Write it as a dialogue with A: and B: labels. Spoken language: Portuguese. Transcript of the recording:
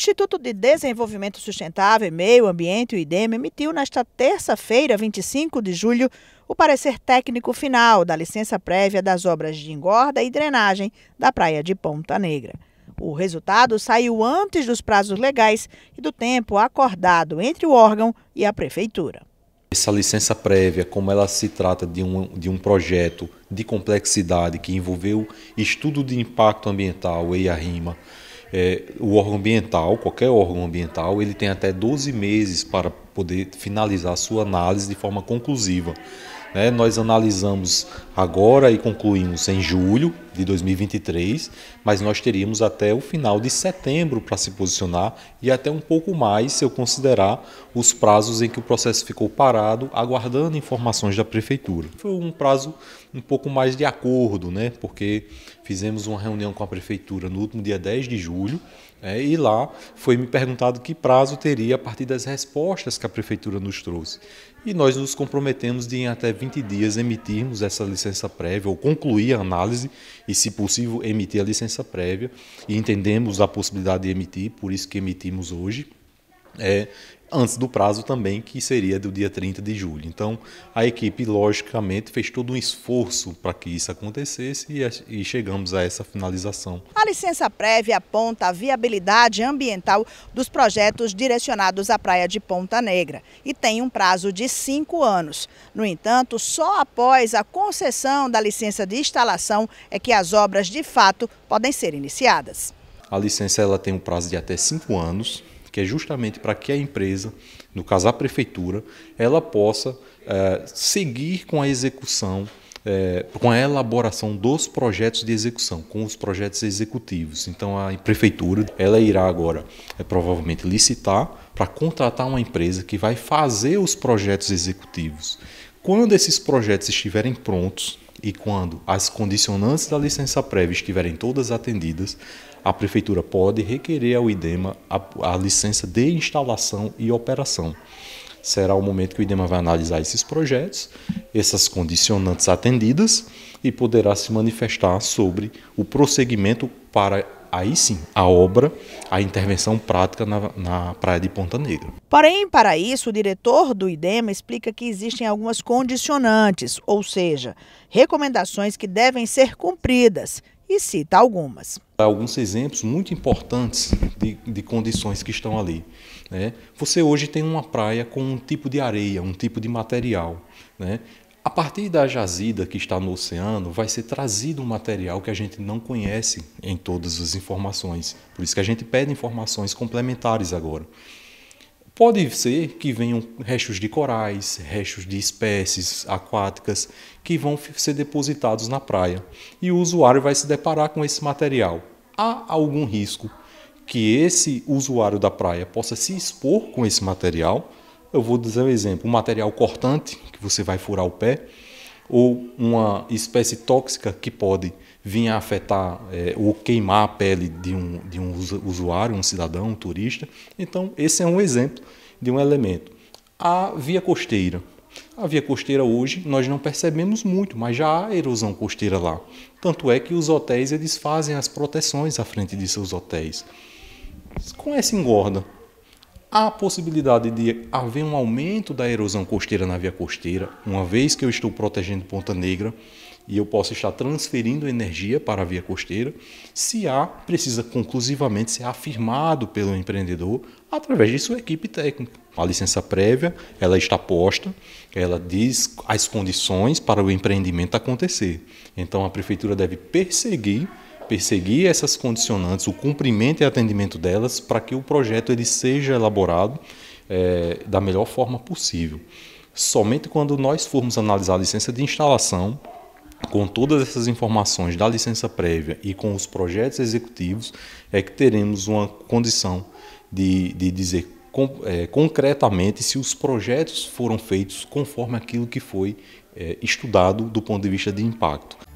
A: Instituto de Desenvolvimento Sustentável e Meio Ambiente, o IDEME, emitiu nesta terça-feira, 25 de julho, o parecer técnico final da licença prévia das obras de engorda e drenagem da Praia de Ponta Negra. O resultado saiu antes dos prazos legais e do tempo acordado entre o órgão e a prefeitura.
B: Essa licença prévia, como ela se trata de um, de um projeto de complexidade que envolveu estudo de impacto ambiental, EIA-RIMA, é, o órgão ambiental, qualquer órgão ambiental, ele tem até 12 meses para poder finalizar sua análise de forma conclusiva. Né? Nós analisamos agora e concluímos em julho de 2023, mas nós teríamos até o final de setembro para se posicionar e até um pouco mais se eu considerar os prazos em que o processo ficou parado, aguardando informações da prefeitura. Foi um prazo um pouco mais de acordo, né? Porque fizemos uma reunião com a prefeitura no último dia 10 de julho. É, e lá foi me perguntado que prazo teria a partir das respostas que a prefeitura nos trouxe. E nós nos comprometemos de em até 20 dias emitirmos essa licença prévia ou concluir a análise e, se possível, emitir a licença prévia. E entendemos a possibilidade de emitir, por isso que emitimos hoje é, antes do prazo também, que seria do dia 30 de julho. Então, a equipe, logicamente, fez todo um esforço para que isso acontecesse e, chegamos a essa finalização.
A: A licença prévia aponta a viabilidade ambiental dos projetos direcionados à Praia de Ponta Negra e tem um prazo de cinco anos. No entanto, só após a concessão da licença de instalação é que as obras, de fato, podem ser iniciadas.
B: A licença ela tem um prazo de até cinco anos, que é justamente para que a empresa, no caso a prefeitura, ela possa é, seguir com a execução é, com a elaboração dos projetos de execução, com os projetos executivos. Então a prefeitura ela irá agora é, provavelmente licitar para contratar uma empresa que vai fazer os projetos executivos. Quando esses projetos estiverem prontos, e quando as condicionantes da licença prévia estiverem todas atendidas, a Prefeitura pode requerer ao IDEMA a, a licença de instalação e operação. Será o momento que o IDEMA vai analisar esses projetos, essas condicionantes atendidas e poderá se manifestar sobre o prosseguimento para aí sim, a obra, a intervenção prática na, na Praia de Ponta Negra.
A: Porém, para isso, o diretor do IDEMA explica que existem algumas condicionantes, ou seja, recomendações que devem ser cumpridas, e cita algumas.
B: Alguns exemplos muito importantes de, de condições que estão ali. Né? Você hoje tem uma praia com um tipo de areia, um tipo de material. Né? A partir da jazida que está no oceano, vai ser trazido um material que a gente não conhece em todas as informações. Por isso que a gente pede informações complementares agora. Pode ser que venham restos de corais, restos de espécies aquáticas que vão ser depositados na praia e o usuário vai se deparar com esse material. Há algum risco que esse usuário da praia possa se expor com esse material? eu vou dizer um exemplo, um material cortante, que você vai furar o pé, ou uma espécie tóxica que pode vir a afetar é, ou queimar a pele de um, de um usuário, um cidadão, um turista. Então, esse é um exemplo de um elemento. A via costeira. A via costeira hoje nós não percebemos muito, mas já há erosão costeira lá. Tanto é que os hotéis eles fazem as proteções à frente de seus hotéis. Com essa engorda, Há a possibilidade de haver um aumento da erosão costeira na via costeira, uma vez que eu estou protegendo Ponta Negra e eu posso estar transferindo energia para a via costeira, se há, precisa conclusivamente ser afirmado pelo empreendedor através de sua equipe técnica. A licença prévia, ela está posta, ela diz as condições para o empreendimento acontecer. Então a prefeitura deve perseguir perseguir essas condicionantes, o cumprimento e atendimento delas, para que o projeto ele seja elaborado é, da melhor forma possível. Somente quando nós formos analisar a licença de instalação, com todas essas informações da licença prévia e com os projetos executivos, é que teremos uma condição de, de dizer com, é, concretamente se os projetos foram feitos conforme aquilo que foi é, estudado do ponto de vista de impacto.